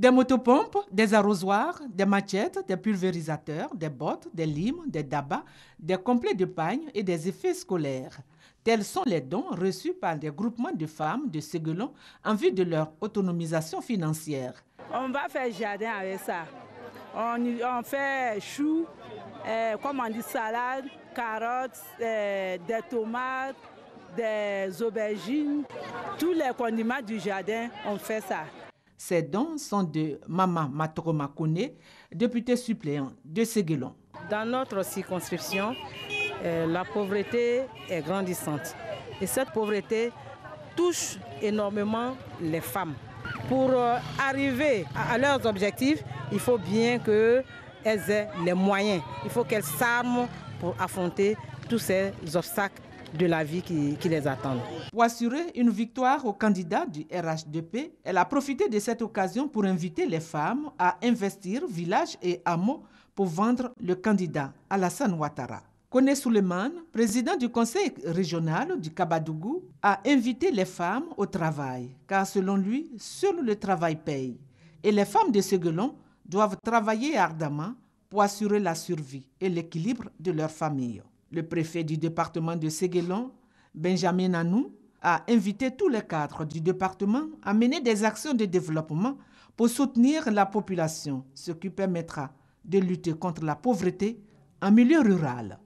Des motopompes, des arrosoirs, des machettes, des pulvérisateurs, des bottes, des limes, des dabas, des complets de pagne et des effets scolaires. Tels sont les dons reçus par des groupements de femmes de Séguelon en vue de leur autonomisation financière. On va faire jardin avec ça. On, fait choux, eh, comme on dit, salade, carottes, eh, des tomates, des aubergines. Tous les condiments du jardin, on fait ça. Ces dons sont de Mama Matroma Kone, députée suppléant de Séguélon. Dans notre circonscription, euh, la pauvreté est grandissante. Et cette pauvreté touche énormément les femmes. Pour euh, arriver à leurs objectifs, il faut bien qu'elles aient les moyens. Il faut qu'elles s'arment pour affronter tous ces obstacles de la vie qui, les attendent. Pour assurer une victoire au candidat du RHDP, elle a profité de cette occasion pour inviter les femmes à investir village et hameaux pour vendre le candidat Alassane Ouattara. Kone Suleiman, président du conseil régional du Kabadougou, a invité les femmes au travail, car selon lui, seul le travail paye. Et les femmes de Seguelon doivent travailler ardemment pour assurer la survie et l'équilibre de leur famille. Le préfet du département de Séguelon, Benjamin Nanou, a invité tous les cadres du département à mener des actions de développement pour soutenir la population, ce qui permettra de lutter contre la pauvreté en milieu rural.